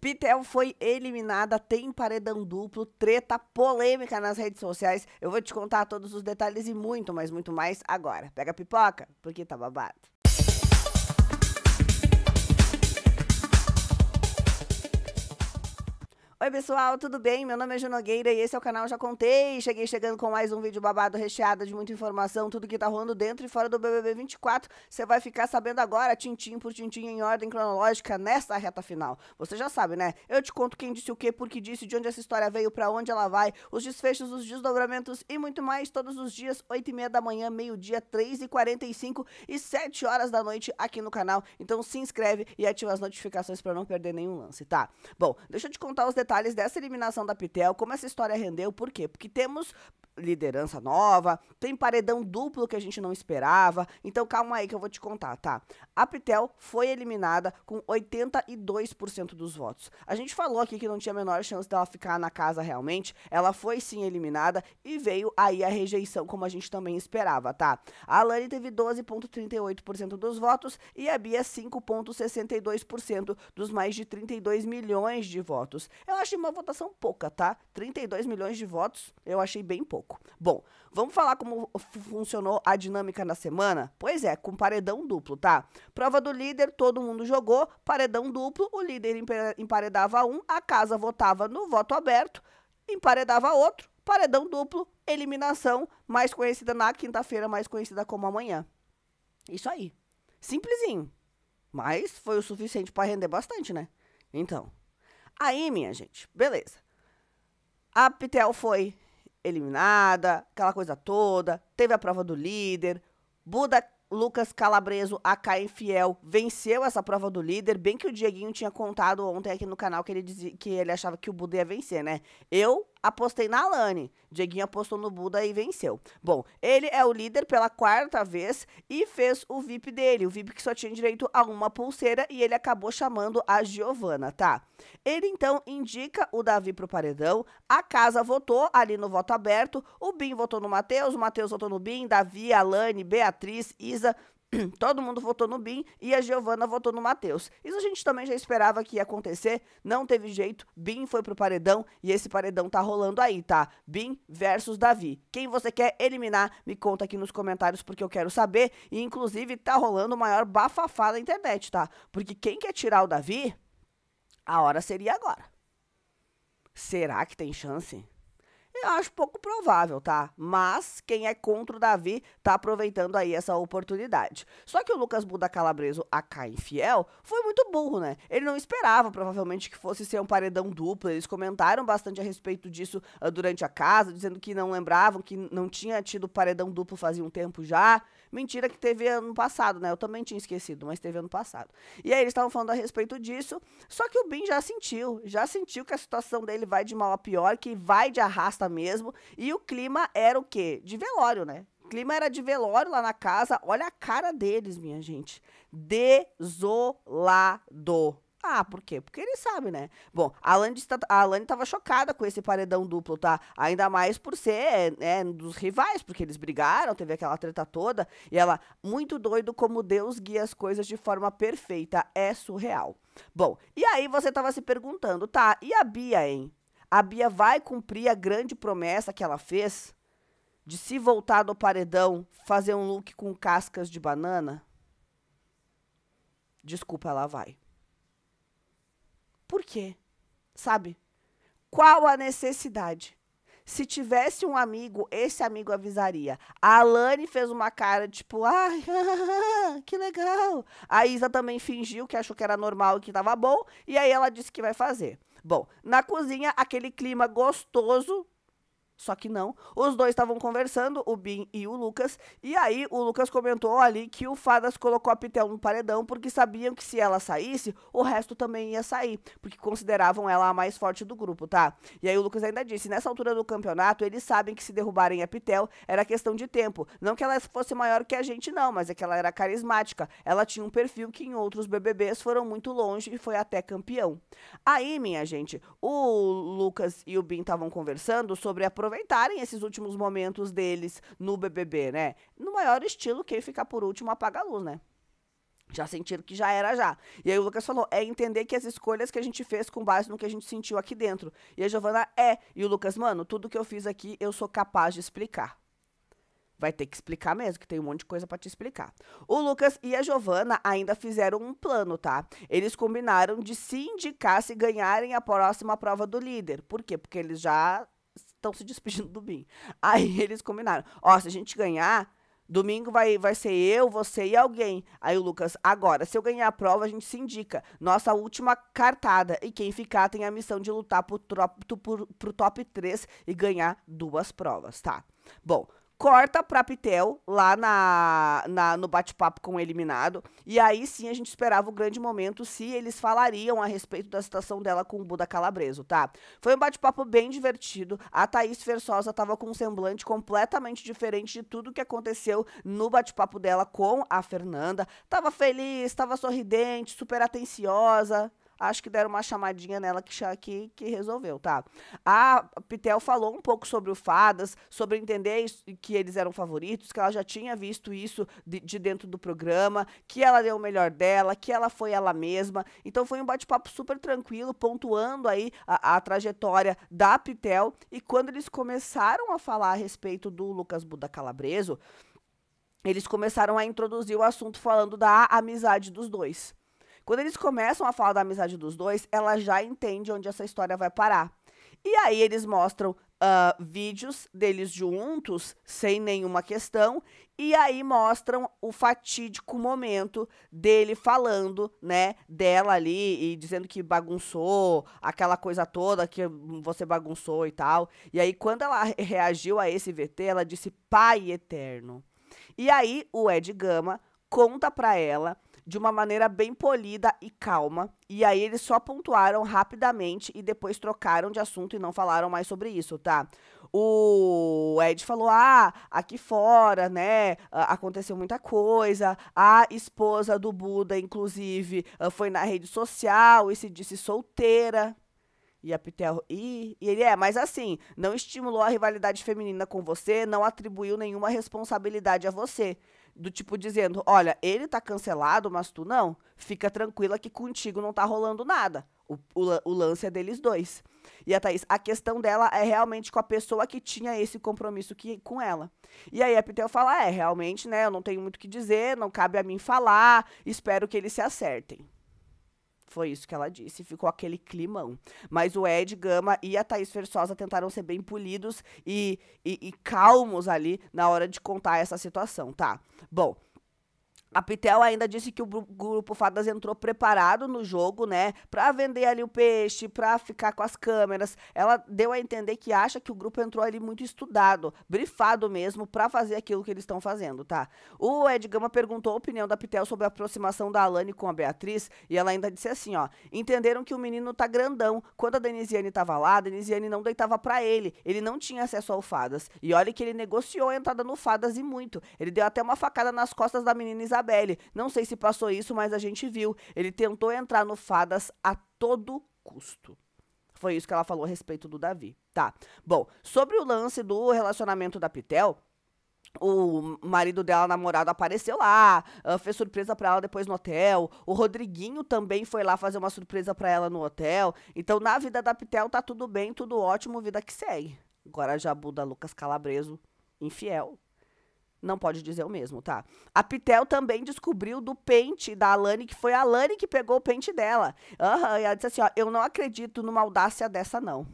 Pitel foi eliminada, tem paredão duplo, treta polêmica nas redes sociais. Eu vou te contar todos os detalhes e muito, mas muito mais agora. Pega a pipoca, porque tá babado. Oi pessoal, tudo bem? Meu nome é Juno Nogueira e esse é o canal Já Contei. Cheguei chegando com mais um vídeo babado recheado de muita informação, tudo que tá rolando dentro e fora do BBB 24. Você vai ficar sabendo agora, tintim por tintim, em ordem cronológica, nessa reta final. Você já sabe, né? Eu te conto quem disse o que, por que disse, de onde essa história veio, para onde ela vai, os desfechos, os desdobramentos e muito mais todos os dias, 8 e meia da manhã, meio-dia, 3 e 45 e 7 horas da noite aqui no canal. Então se inscreve e ativa as notificações para não perder nenhum lance, tá? Bom, deixa eu te contar os detalhes detalhes dessa eliminação da Pitel, como essa história rendeu, por quê? Porque temos liderança nova, tem paredão duplo que a gente não esperava. Então calma aí que eu vou te contar, tá? A Pitel foi eliminada com 82% dos votos. A gente falou aqui que não tinha a menor chance dela ficar na casa realmente. Ela foi sim eliminada e veio aí a rejeição como a gente também esperava, tá? A Alane teve 12.38% dos votos e a Bia 5.62% dos mais de 32 milhões de votos. Ela acho uma votação pouca, tá? 32 milhões de votos eu achei bem pouco. Bom, vamos falar como funcionou a dinâmica na semana? Pois é, com paredão duplo, tá? Prova do líder, todo mundo jogou, paredão duplo, o líder emparedava um, a casa votava no voto aberto, emparedava outro, paredão duplo, eliminação, mais conhecida na quinta-feira, mais conhecida como amanhã. Isso aí. Simplesinho. Mas foi o suficiente para render bastante, né? Então, Aí, minha gente, beleza. A Pitel foi eliminada, aquela coisa toda, teve a prova do líder, Buda Lucas Calabreso, a Caim Fiel, venceu essa prova do líder, bem que o Dieguinho tinha contado ontem aqui no canal que ele dizia que ele achava que o Buda ia vencer, né? Eu apostei na Alane. Dieguinho apostou no Buda e venceu. Bom, ele é o líder pela quarta vez e fez o VIP dele. O VIP que só tinha direito a uma pulseira e ele acabou chamando a Giovana, tá? Ele então indica o Davi pro paredão. A casa votou ali no voto aberto. O Bim votou no Matheus, o Matheus votou no Bim, Davi, Alane, Beatriz, Isa. Todo mundo votou no BIM e a Giovana votou no Matheus. Isso a gente também já esperava que ia acontecer, não teve jeito. BIM foi pro paredão e esse paredão tá rolando aí, tá? BIM versus Davi. Quem você quer eliminar, me conta aqui nos comentários porque eu quero saber. E inclusive tá rolando o maior bafafá na internet, tá? Porque quem quer tirar o Davi, a hora seria agora. Será que tem chance? Eu acho pouco provável, tá? Mas quem é contra o Davi tá aproveitando aí essa oportunidade. Só que o Lucas Buda Calabreso, a Caim Fiel, foi muito burro, né? Ele não esperava, provavelmente, que fosse ser um paredão duplo. Eles comentaram bastante a respeito disso uh, durante a casa, dizendo que não lembravam, que não tinha tido paredão duplo fazia um tempo já. Mentira que teve ano passado, né? Eu também tinha esquecido, mas teve ano passado. E aí eles estavam falando a respeito disso, só que o Bin já sentiu, já sentiu que a situação dele vai de mal a pior, que vai de arrasta mesmo. E o clima era o quê? De velório, né? O clima era de velório lá na casa. Olha a cara deles, minha gente. Desolado. Ah, por quê? Porque ele sabe, né? Bom, a Alane, a Alane tava chocada com esse paredão duplo, tá? Ainda mais por ser né, dos rivais, porque eles brigaram, teve aquela treta toda. E ela, muito doido como Deus guia as coisas de forma perfeita. É surreal. Bom, e aí você tava se perguntando, tá? E a Bia, hein? a Bia vai cumprir a grande promessa que ela fez de se voltar do paredão, fazer um look com cascas de banana? Desculpa, ela vai. Por quê? Sabe? Qual a necessidade? Se tivesse um amigo, esse amigo avisaria. A Alane fez uma cara tipo, ai, que legal. A Isa também fingiu que achou que era normal e que estava bom, e aí ela disse que vai fazer. Bom, na cozinha, aquele clima gostoso só que não. Os dois estavam conversando, o Bin e o Lucas. E aí o Lucas comentou ali que o Fadas colocou a Pitel no paredão porque sabiam que se ela saísse, o resto também ia sair. Porque consideravam ela a mais forte do grupo, tá? E aí o Lucas ainda disse: nessa altura do campeonato, eles sabem que se derrubarem a Pitel era questão de tempo. Não que ela fosse maior que a gente, não, mas é que ela era carismática. Ela tinha um perfil que em outros BBBs foram muito longe e foi até campeão. Aí, minha gente, o Lucas e o Bin estavam conversando sobre a aproveitarem esses últimos momentos deles no BBB, né? No maior estilo, quem ficar por último apaga a luz, né? Já sentiram que já era já. E aí o Lucas falou, é entender que as escolhas que a gente fez com base no que a gente sentiu aqui dentro. E a Giovana é. E o Lucas, mano, tudo que eu fiz aqui eu sou capaz de explicar. Vai ter que explicar mesmo, que tem um monte de coisa para te explicar. O Lucas e a Giovana ainda fizeram um plano, tá? Eles combinaram de se indicar se ganharem a próxima prova do líder. Por quê? Porque eles já estão se despedindo do BIM. Aí eles combinaram: ó, se a gente ganhar, Domingo vai, vai ser eu, você e alguém. Aí o Lucas, agora, se eu ganhar a prova, a gente se indica. Nossa última cartada. E quem ficar tem a missão de lutar pro, pro, pro top 3 e ganhar duas provas, tá? Bom, corta pra Pitel lá na, na no bate-papo com o eliminado. E aí sim a gente esperava o grande momento se eles falariam a respeito da situação dela com o Buda Calabreso, tá? Foi um bate-papo bem divertido. A Thaís Versosa tava com um semblante completamente diferente de tudo que aconteceu no bate-papo dela com a Fernanda. Tava feliz, tava sorridente, super atenciosa acho que deram uma chamadinha nela que, que, que resolveu, tá? A Pitel falou um pouco sobre o Fadas, sobre entender isso, que eles eram favoritos, que ela já tinha visto isso de, de, dentro do programa, que ela deu o melhor dela, que ela foi ela mesma. Então foi um bate-papo super tranquilo, pontuando aí a, a, trajetória da Pitel. E quando eles começaram a falar a respeito do Lucas Buda Calabreso, eles começaram a introduzir o assunto falando da amizade dos dois. Quando eles começam a falar da amizade dos dois, ela já entende onde essa história vai parar. E aí eles mostram uh, vídeos deles juntos, sem nenhuma questão, e aí mostram o fatídico momento dele falando, né, dela ali e dizendo que bagunçou, aquela coisa toda que você bagunçou e tal. E aí quando ela reagiu a esse VT, ela disse: "Pai eterno". E aí o Ed Gama conta para ela de uma maneira bem polida e calma. E aí eles só pontuaram rapidamente e depois trocaram de assunto e não falaram mais sobre isso, tá? O Ed falou: "Ah, aqui fora, né, aconteceu muita coisa. A esposa do Buda, inclusive, ah, foi na rede social e se disse solteira." E a Pitel, e, e ele é, mas assim, não estimulou a rivalidade feminina com você, não atribuiu nenhuma responsabilidade a você do tipo dizendo, olha, ele tá cancelado, mas tu não. Fica tranquila que contigo não tá rolando nada. O, o, o, lance é deles dois. E a Thaís, a questão dela é realmente com a pessoa que tinha esse compromisso que, com ela. E aí a Pitel fala, é, realmente, né, eu não tenho muito o que dizer, não cabe a mim falar, espero que eles se acertem. Foi isso que ela disse, ficou aquele climão. Mas o Ed Gama e a Thaís Versosa tentaram ser bem polidos e, e, e calmos ali na hora de contar essa situação, tá? Bom, a Pitel ainda disse que o grupo Fadas entrou preparado no jogo, né? Pra vender ali o peixe, pra ficar com as câmeras. Ela deu a entender que acha que o grupo entrou ali muito estudado, brifado mesmo, pra fazer aquilo que eles estão fazendo, tá? O Ed Gama perguntou a opinião da Pitel sobre a aproximação da Alane com a Beatriz e ela ainda disse assim, ó. Entenderam que o menino tá grandão. Quando a Denisiane tava lá, a Denisiane não deitava pra ele. Ele não tinha acesso ao Fadas. E olha que ele negociou a entrada no Fadas e muito. Ele deu até uma facada nas costas da menina Isabel Isabelle. Não sei se passou isso, mas a gente viu. Ele tentou entrar no Fadas a todo custo. Foi isso que ela falou a respeito do Davi. Tá. Bom, sobre o lance do relacionamento da Pitel, o marido dela, namorado, apareceu lá, ah, fez surpresa para ela depois no hotel. O Rodriguinho também foi lá fazer uma surpresa para ela no hotel. Então, na vida da Pitel, tá tudo bem, tudo ótimo, vida que segue. Agora, Jabu da Lucas Calabreso, infiel. Não pode dizer o mesmo, tá? A Pitel também descobriu do pente da Alane, que foi a Alane que pegou o pente dela. Uhum, e ela disse assim, ó, eu não acredito numa audácia dessa, não.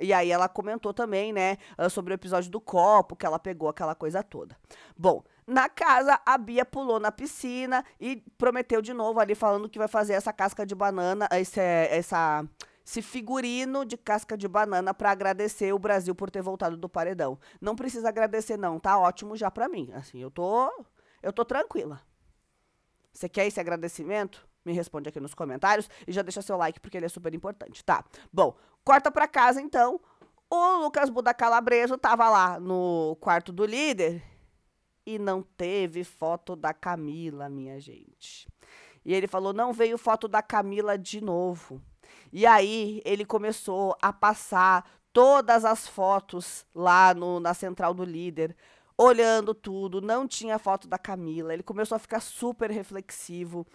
E aí ela comentou também, né, ah, sobre o episódio do copo, que ela pegou aquela coisa toda. Bom, na casa, a Bia pulou na piscina e prometeu de novo ali, falando que vai fazer essa casca de banana, esse, essa se figurino de casca de banana para agradecer o Brasil por ter voltado do paredão. Não precisa agradecer não, tá ótimo já para mim. Assim, eu tô eu tô tranquila. Você quer esse agradecimento? Me responde aqui nos comentários e já deixa seu like porque ele é super importante, tá? Bom, corta para casa então. O Lucas Buda Calabreso tava lá no quarto do líder e não teve foto da Camila, minha gente. E ele falou: "Não veio foto da Camila de novo". E aí ele começou a passar todas as fotos lá no, na central do líder, olhando tudo, não tinha foto da Camila. Ele começou a ficar super reflexivo,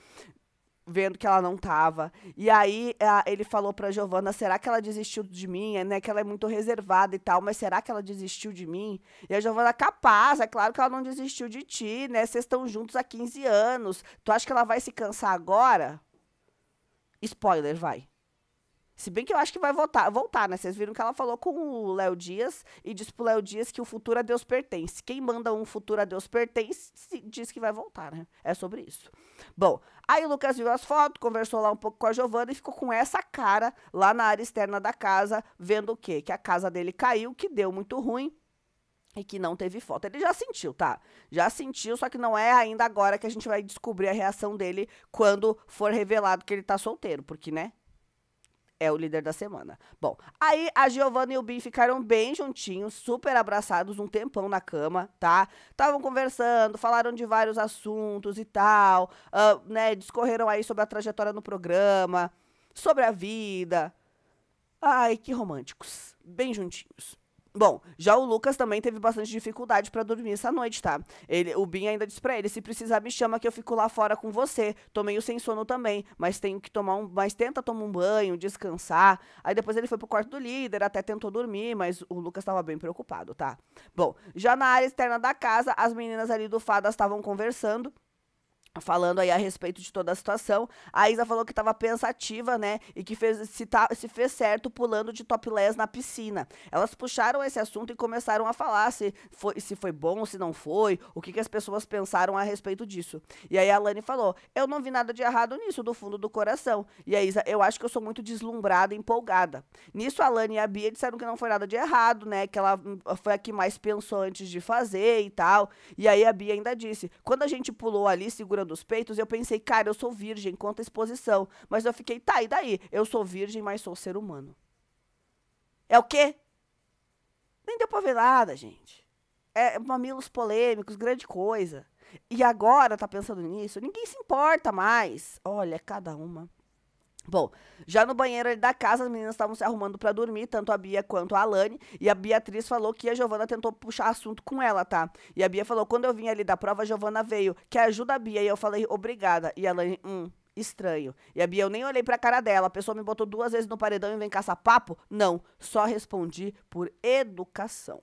vendo que ela não tava. E aí a, ele falou pra Giovana, será que ela desistiu de mim? É, né, que ela é muito reservada e tal, mas será que ela desistiu de mim? E a Giovana, capaz, é claro que ela não desistiu de ti, né? Vocês estão juntos há 15 anos. Tu acha que ela vai se cansar agora? Spoiler, vai. Se bem que eu acho que vai voltar, voltar, né? Vocês viram que ela falou com o Léo Dias e disse pro Léo Dias que o futuro a Deus pertence. Quem manda um futuro a Deus pertence diz que vai voltar, né? É sobre isso. Bom, aí o Lucas viu as fotos, conversou lá um pouco com a Giovana e ficou com essa cara lá na área externa da casa, vendo o quê? Que a casa dele caiu, que deu muito ruim, e que não teve foto. Ele já sentiu, tá? Já sentiu, só que não é ainda agora que a gente vai descobrir a reação dele quando for revelado que ele tá solteiro, porque, né? é o líder da semana. Bom, aí a Giovanna e o Bin ficaram bem juntinhos, super abraçados, um tempão na cama, tá? Estavam conversando, falaram de vários assuntos e tal, uh, né? Discorreram aí sobre a trajetória no programa, sobre a vida. Ai, que românticos. Bem juntinhos. Bom, já o Lucas também teve bastante dificuldade para dormir essa noite, tá? Ele, o Bin ainda disse pra ele: se precisar, me chama que eu fico lá fora com você. tomei o sem sono também, mas tenho que tomar um. Mas tenta tomar um banho, descansar. Aí depois ele foi pro quarto do líder, até tentou dormir, mas o Lucas tava bem preocupado, tá? Bom, já na área externa da casa, as meninas ali do Fadas estavam conversando falando aí a respeito de toda a situação. A Isa falou que estava pensativa, né? E que fez, se, tá, se fez certo pulando de topless na piscina. Elas puxaram esse assunto e começaram a falar se foi, se foi bom, se não foi, o que, que as pessoas pensaram a respeito disso. E aí a Lani falou: Eu não vi nada de errado nisso, do fundo do coração. E a Isa, eu acho que eu sou muito deslumbrada empolgada. Nisso a Lani e a Bia disseram que não foi nada de errado, né? Que ela hum, foi a que mais pensou antes de fazer e tal. E aí a Bia ainda disse: Quando a gente pulou ali segurando dos peitos, eu pensei, cara, eu sou virgem, conta exposição. Mas eu fiquei, tá, e daí? Eu sou virgem, mas sou ser humano. É o quê? Nem deu pra ver nada, gente. É mamilos polêmicos, grande coisa. E agora tá pensando nisso? Ninguém se importa mais. Olha, cada uma. Bom, já no banheiro ali da casa, as meninas estavam se arrumando para dormir, tanto a Bia quanto a Alane, e a Beatriz falou que a Giovana tentou puxar assunto com ela, tá? E a Bia falou: quando eu vim ali da prova, a Giovana veio, que ajuda a Bia, e eu falei: obrigada. E a Alane, hum, estranho. E a Bia, eu nem olhei pra cara dela, a pessoa me botou duas vezes no paredão e vem caçar papo? Não, só respondi por educação.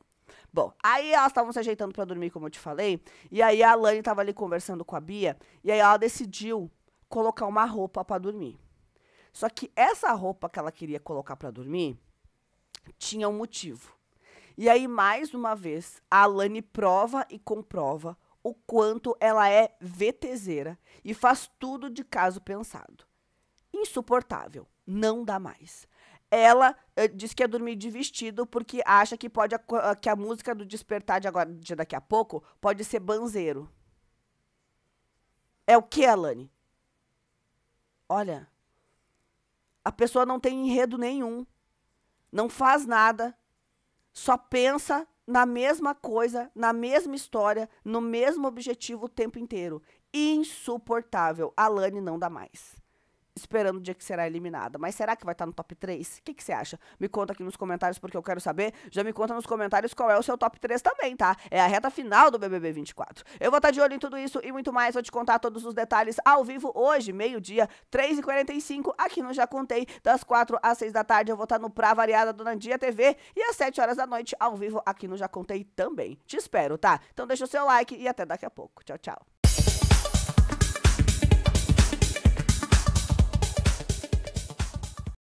Bom, aí elas estavam se ajeitando para dormir, como eu te falei, e aí a Alane tava ali conversando com a Bia, e aí ela decidiu colocar uma roupa para dormir. Só que essa roupa que ela queria colocar para dormir tinha um motivo. E aí, mais uma vez, a Alane prova e comprova o quanto ela é VTZera e faz tudo de caso pensado. Insuportável, não dá mais. Ela uh, diz que ia dormir de vestido porque acha que pode eh, que a música do despertar de agora de daqui a pouco pode ser banzeiro. É o que, Alane? Olha, a pessoa não tem enredo nenhum, não faz nada, só pensa na mesma coisa, na mesma história, no mesmo objetivo o tempo inteiro. Insuportável. a Lani não dá mais esperando o dia que será eliminada. Mas será que vai estar no top 3? O que, que você acha? Me conta aqui nos comentários porque eu quero saber. Já me conta nos comentários qual é o seu top 3 também, tá? É a reta final do BBB 24. Eu vou estar de olho em tudo isso e muito mais. Vou te contar todos os detalhes ao vivo hoje, meio-dia, 3h45, aqui no Já Contei. Das 4 às 6 da tarde eu vou estar no Pra Variada do Nandia TV e às 7 horas da noite ao vivo aqui no Já Contei também. Te espero, tá? Então deixa o seu like e até daqui a pouco. Tchau, tchau.